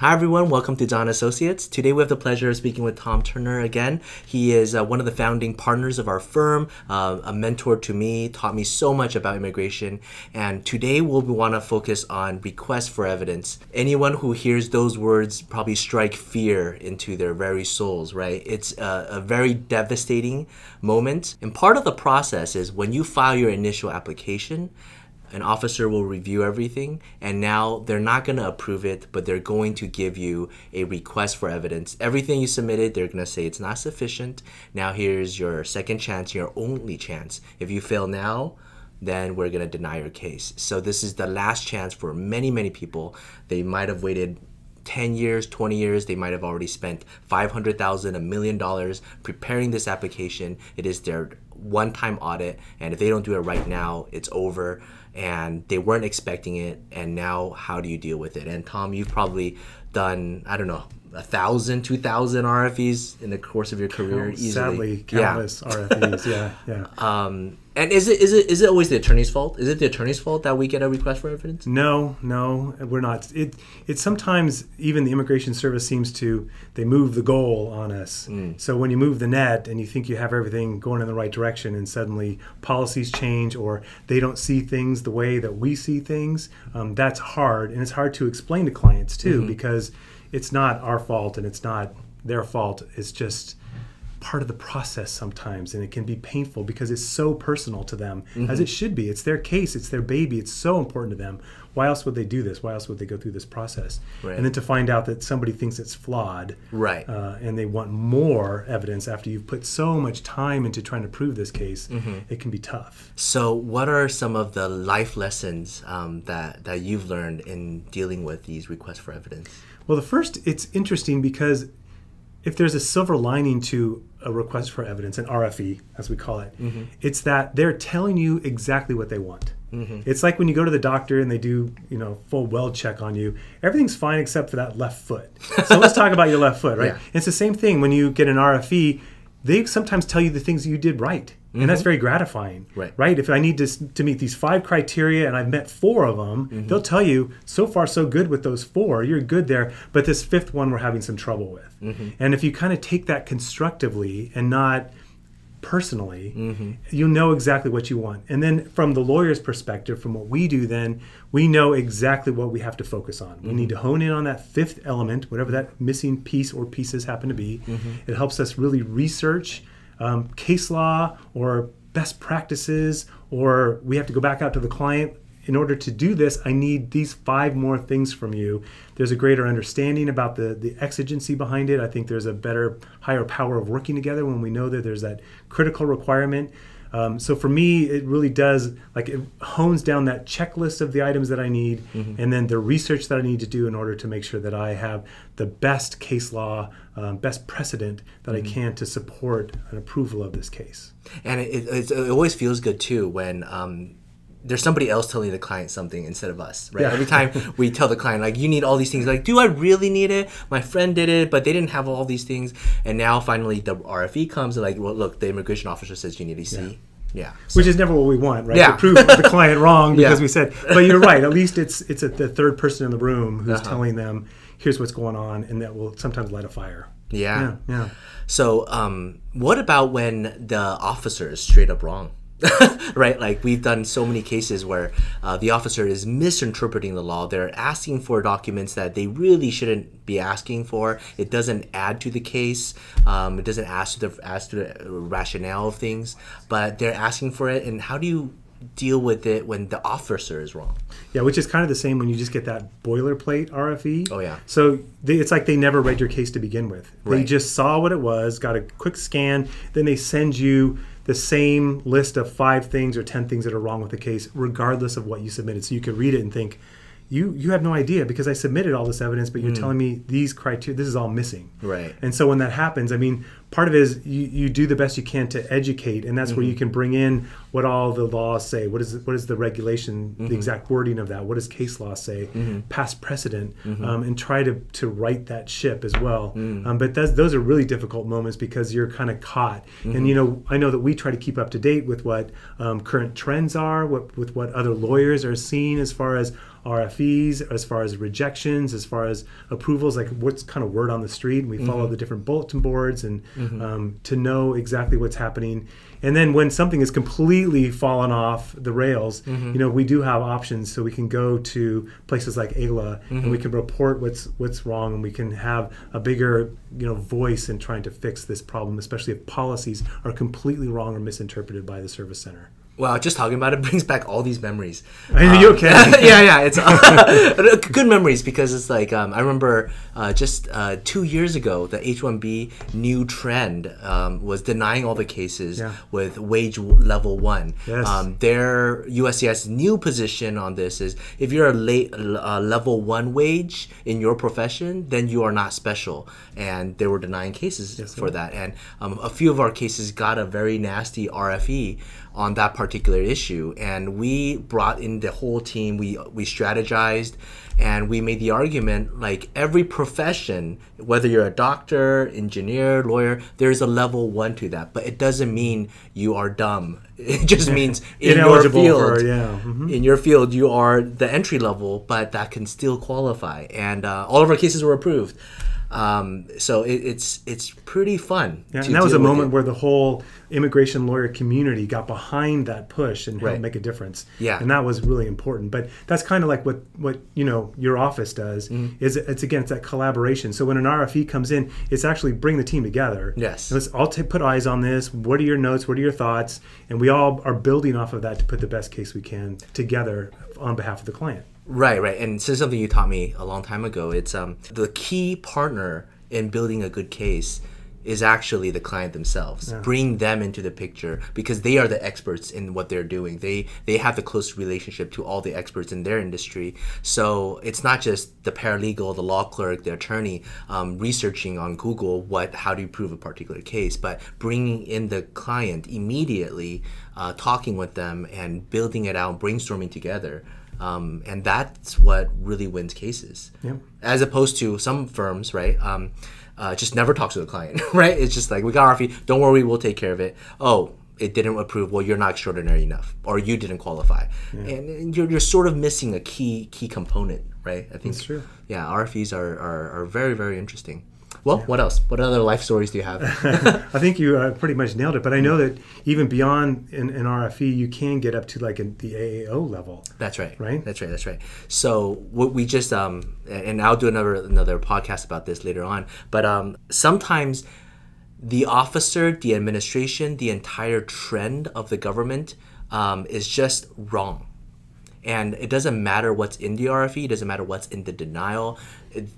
Hi everyone, welcome to Don Associates. Today we have the pleasure of speaking with Tom Turner again. He is uh, one of the founding partners of our firm, uh, a mentor to me, taught me so much about immigration, and today we'll want to focus on requests for evidence. Anyone who hears those words probably strike fear into their very souls, right? It's a, a very devastating moment, and part of the process is when you file your initial application, an officer will review everything and now they're not going to approve it but they're going to give you a request for evidence everything you submitted they're going to say it's not sufficient now here's your second chance your only chance if you fail now then we're going to deny your case so this is the last chance for many many people they might have waited 10 years 20 years they might have already spent 500000 a million dollars preparing this application it is their one time audit, and if they don't do it right now, it's over. And they weren't expecting it, and now how do you deal with it? And Tom, you've probably done, I don't know, a thousand, two thousand RFEs in the course of your career Count, easily. Sadly, countless yeah. RFEs. Yeah, yeah. Um, and is it is it is it always the attorney's fault? Is it the attorney's fault that we get a request for evidence? No, no, we're not. It it sometimes even the immigration service seems to they move the goal on us. Mm. So when you move the net and you think you have everything going in the right direction direction and suddenly policies change or they don't see things the way that we see things, um, that's hard. And it's hard to explain to clients too mm-hmm. because it's not our fault and it's not their fault. It's just part of the process sometimes and it can be painful because it's so personal to them mm-hmm. as it mm-hmm. should be it's their case it's their baby it's so important to them why else would they do this why else would they go through this process right. and then to find out that somebody thinks it's flawed right uh, and they want more evidence after you've put so much time into trying to prove this case mm-hmm. it can be tough so what are some of the life lessons um, that that you've learned in dealing with these requests for evidence well the first it's interesting because if there's a silver lining to a request for evidence, an RFE, as we call it, mm-hmm. it's that they're telling you exactly what they want. Mm-hmm. It's like when you go to the doctor and they do, you know, full well check on you. Everything's fine except for that left foot. So let's talk about your left foot, right? Yeah. It's the same thing when you get an RFE. They sometimes tell you the things you did right. Mm-hmm. and that's mm-hmm. very gratifying right right if i need to, to meet these five criteria and i've met four of them mm-hmm. they'll tell you so far so good with those four you're good there but this fifth one we're having some trouble with mm-hmm. and if you kind of take that constructively and not personally mm-hmm. you know exactly what you want and then from the lawyer's perspective from what we do then we know exactly what we have to focus on we need mm-hmm. to hone in on that fifth element whatever that missing piece or pieces happen to be it helps us really research um, case law or best practices, or we have to go back out to the client. In order to do this, I need these five more things from you. There's a greater understanding about the, the exigency behind it. I think there's a better, higher power of working together when we know that there's that critical requirement. Um, so for me, it really does like it hones down that checklist of the items that I need, mm-hmm. and then the research that I need to do in order to make sure that I have the best case law, um, best precedent that mm-hmm. I can to support an approval of this case. And it, it, it always feels good too when um, there's somebody else telling the client something instead of us, right? Yeah. Every time we tell the client, like, you need all these things, like, do I really need it? My friend did it, but they didn't have all these things. And now finally the RFE comes and, like, well, look, the immigration officer says you need to see. Yeah. yeah so. Which is never what we want, right? Yeah. To prove the client wrong because yeah. we said, but you're right. At least it's it's a, the third person in the room who's uh-huh. telling them, here's what's going on, and that will sometimes light a fire. Yeah. Yeah. yeah. So, um, what about when the officer is straight up wrong? right? Like we've done so many cases where uh, the officer is misinterpreting the law. They're asking for documents that they really shouldn't be asking for. It doesn't add to the case. Um, it doesn't add to the to the uh, rationale of things. But they're asking for it, and how do you deal with it when the officer is wrong. Yeah, which is kind of the same when you just get that boilerplate RFE. Oh yeah. So they, it's like they never read your case to begin with. Right. They just saw what it was, got a quick scan, then they send you the same list of five things or 10 things that are wrong with the case, regardless of what you submitted. So you could read it and think, you, you have no idea because I submitted all this evidence, but you're mm. telling me these criteria, this is all missing. Right. And so when that happens, I mean, part of it is you, you do the best you can to educate and that's mm -hmm. where you mm-hmm. can bring in what all the laws say what is what is the regulation mm -hmm. the mm-hmm. exact wording of that what does case law say mm -hmm. past precedent mm-hmm. um, and try to to right that ship as well mm. um, but those are really difficult moments because you're kind of caught and you know i know that we try to keep up to date with what um, current trends are what with what other lawyers are seeing as far as RFEs, as far as rejections, as far as approvals, like what's kind of word on the street. We follow mm -hmm. the different bulletin boards and mm-hmm. um, to know exactly what's happening. And then when something is completely fallen off the rails, mm-hmm. you know, we do have options. So we can go to places like AILA mm-hmm. and we mm-hmm. can report what's what's wrong, and we can have a bigger you know voice in trying to fix this problem, especially if policies are completely wrong or misinterpreted by the service center. Wow, just talking about it brings back all these memories. Are um, you okay? yeah, yeah. It's uh, good memories because it's like um, I remember uh, just uh, two years ago, the H-1B new trend um, was denying all the cases yeah. with wage level one. Yes. Um, their USCIS new position on this is if you're a late level one wage in your profession, then you are not special, and they were denying cases yes, for yeah. that. And um, a few of our cases got a very nasty RFE on that part particular issue. And we brought in the whole team. We we strategized, and we made the argument like every profession, whether you're a doctor, engineer, lawyer, there is a level one to that. But it doesn't mean you are dumb. It just means in your field, for, yeah. mm-hmm. in your field, you are the entry level, but that can still qualify. And uh, all of our cases were approved. Um, so it, it's it's pretty fun. Yeah, and that was a moment it. where the whole immigration lawyer community got behind that push and helped right. make a difference. Yeah, and that was really important. But that's kind of like what what you know your office does mm-hmm. is it's again it's that collaboration. So when an RFE comes in, it's actually bring the team together. Yes, let's all t- put eyes on this. What are your notes? What are your thoughts? And we all are building off of that to put the best case we can together on behalf of the client. Right, right. And this is something you taught me a long time ago. It's um, the key partner in building a good case is actually the client themselves. Yeah. Bring them into the picture because they are the experts in what they're doing. They they have the close relationship to all the experts in their industry. So it's not just the paralegal, the law clerk, the attorney um, researching on Google what how do you prove a particular case, but bringing in the client immediately, uh, talking with them and building it out, brainstorming together. Um, and that's what really wins cases. Yeah. As opposed to some firms, right? Um, uh, just never talk to the client, right? It's just like, we got our fee. Don't worry, we'll take care of it. Oh, it didn't approve. Well, you're not extraordinary enough, or you didn't qualify, yeah. and you're, you're sort of missing a key key component, right? I think that's true. Yeah, RFEs are, are, are very very interesting. Well, yeah. what else? What other life stories do you have? I think you uh, pretty much nailed it. But I know that even beyond an, an RFE, you can get up to like a, the AAO level. That's right. Right. That's right. That's right. So what we just um, and I'll do another another podcast about this later on. But um, sometimes the officer, the administration, the entire trend of the government um, is just wrong and it doesn't matter what's in the RFE, it doesn't matter what's in the denial.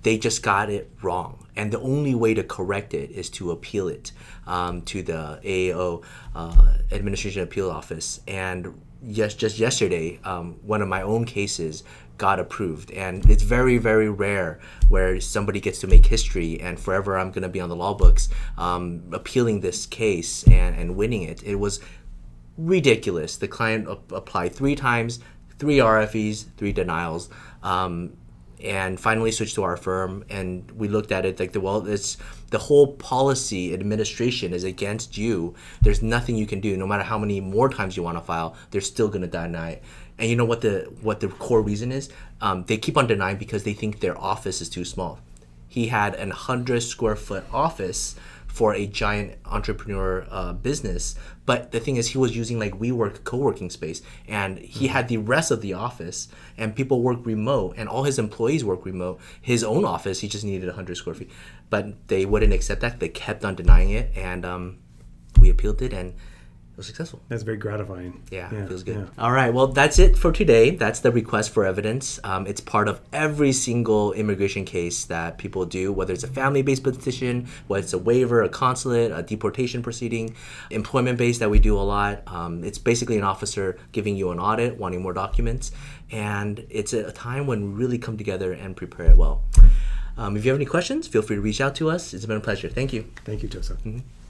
They just got it wrong. And the only way to correct it is to appeal it um, to the AAO uh, Administration Appeal Office. And yes, just yesterday, um, one of my own cases got approved. And it's very, very rare where somebody gets to make history and forever I'm going to be on the law books um, appealing this case and, and winning it. It was ridiculous. The client applied three times, three RFEs, three denials. Um, and finally switched to our firm and we looked at it like the well it's the whole policy administration is against you there's nothing you can do no matter how many more times you want to file they're still going to deny it and you know what the what the core reason is um, they keep on denying because they think their office is too small he had an 100 square foot office for a giant entrepreneur uh, business. But the thing is, he was using like WeWork co-working space, and he mm-hmm. had the rest of the office, and people work remote, and all his employees work remote. His own office, he just needed 100 square feet, but they wouldn't accept that. They kept on denying it, and um, we appealed it, and it was successful. That's very gratifying. Yeah, yeah feels good. Yeah. All right, well, that's it for today. That's the request for evidence. Um, it's part of every single immigration case that people do, whether it's a family based petition, whether it's a waiver, a consulate, a deportation proceeding, employment based that we do a lot. Um, it's basically an officer giving you an audit, wanting more documents. And it's a time when we really come together and prepare it well. Um, if you have any questions, feel free to reach out to us. It's been a pleasure. Thank you. Thank you, Joseph. Mm -hmm.